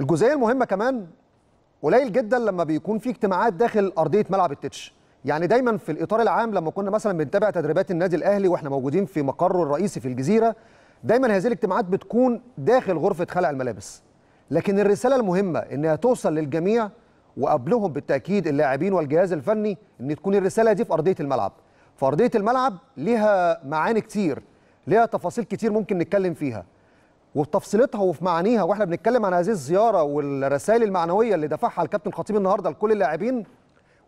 الجزئيه المهمه كمان قليل جدا لما بيكون في اجتماعات داخل ارضيه ملعب التتش يعني دايما في الاطار العام لما كنا مثلا بنتابع تدريبات النادي الاهلي واحنا موجودين في مقره الرئيسي في الجزيره دايما هذه الاجتماعات بتكون داخل غرفه خلع الملابس لكن الرساله المهمه انها توصل للجميع وقبلهم بالتاكيد اللاعبين والجهاز الفني ان تكون الرساله دي في ارضيه الملعب فارضيه الملعب ليها معاني كتير ليها تفاصيل كتير ممكن نتكلم فيها وتفصيلتها وفي معانيها واحنا بنتكلم عن هذه الزياره والرسائل المعنويه اللي دفعها الكابتن خطيب النهارده لكل اللاعبين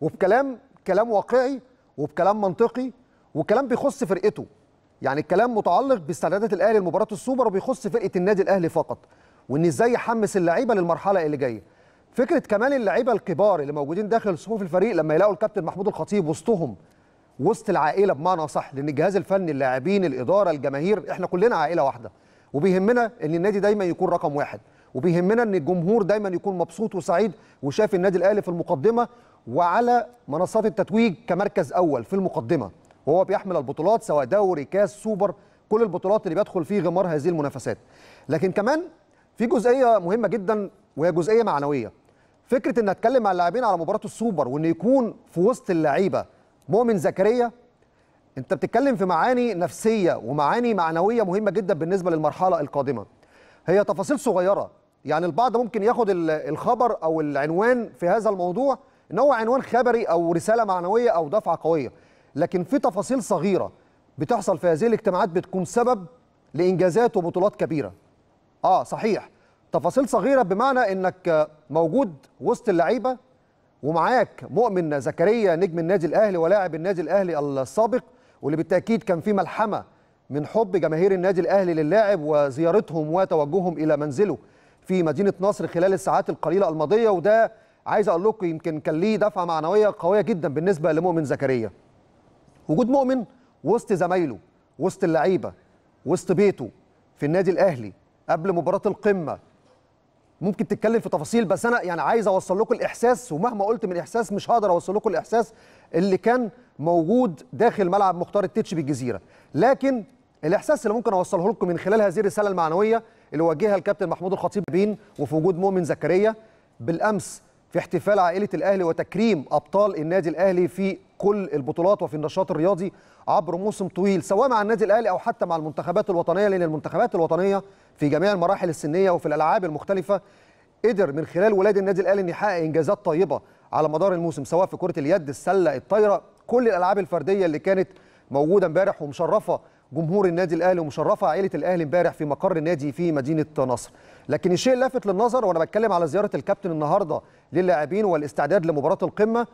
وبكلام كلام واقعي وبكلام منطقي وكلام بيخص فرقته يعني الكلام متعلق باستعدادات الاهلي لمباراه السوبر وبيخص فرقه النادي الاهلي فقط وان ازاي يحمس اللعيبه للمرحله اللي جايه فكره كمان اللعيبه الكبار اللي موجودين داخل صفوف الفريق لما يلاقوا الكابتن محمود الخطيب وسطهم وسط العائله بمعنى صح لان الجهاز الفني اللاعبين الاداره الجماهير احنا كلنا عائله واحده وبيهمنا ان النادي دايما يكون رقم واحد وبيهمنا ان الجمهور دايما يكون مبسوط وسعيد وشاف النادي الاهلي في المقدمه وعلى منصات التتويج كمركز اول في المقدمه وهو بيحمل البطولات سواء دوري كاس سوبر كل البطولات اللي بيدخل فيه غمار هذه المنافسات لكن كمان في جزئيه مهمه جدا وهي جزئيه معنويه فكره ان اتكلم مع اللاعبين على مباراه السوبر وان يكون في وسط اللعيبه مؤمن زكريا انت بتتكلم في معاني نفسيه ومعاني معنويه مهمه جدا بالنسبه للمرحله القادمه هي تفاصيل صغيره يعني البعض ممكن ياخد الخبر او العنوان في هذا الموضوع ان هو عنوان خبري او رساله معنويه او دفعه قويه لكن في تفاصيل صغيره بتحصل في هذه الاجتماعات بتكون سبب لانجازات وبطولات كبيره اه صحيح تفاصيل صغيره بمعنى انك موجود وسط اللعيبه ومعاك مؤمن زكريا نجم النادي الاهلي ولاعب النادي الاهلي السابق واللي بالتاكيد كان في ملحمه من حب جماهير النادي الاهلي للاعب وزيارتهم وتوجههم الى منزله في مدينه نصر خلال الساعات القليله الماضيه وده عايز اقول لكم يمكن كان ليه دفعه معنويه قويه جدا بالنسبه لمؤمن زكريا وجود مؤمن وسط زمايله وسط اللعيبه وسط بيته في النادي الاهلي قبل مباراه القمه ممكن تتكلم في تفاصيل بس انا يعني عايز اوصل لكم الاحساس ومهما قلت من احساس مش هقدر اوصل لكم الاحساس اللي كان موجود داخل ملعب مختار التتش بالجزيره لكن الاحساس اللي ممكن اوصله لكم من خلال هذه الرساله المعنويه اللي وجهها الكابتن محمود الخطيب بين وفي وجود مؤمن زكريا بالامس في احتفال عائله الاهلي وتكريم ابطال النادي الاهلي في كل البطولات وفي النشاط الرياضي عبر موسم طويل سواء مع النادي الاهلي او حتى مع المنتخبات الوطنيه لان المنتخبات الوطنيه في جميع المراحل السنيه وفي الالعاب المختلفه قدر من خلال ولاد النادي الاهلي ان يحقق انجازات طيبه على مدار الموسم سواء في كره اليد السله الطايره كل الالعاب الفرديه اللي كانت موجوده امبارح ومشرفه جمهور النادي الاهلي ومشرفه عائله الاهلي امبارح في مقر النادي في مدينه نصر لكن الشيء اللافت للنظر وانا بتكلم على زياره الكابتن النهارده للاعبين والاستعداد لمباراه القمه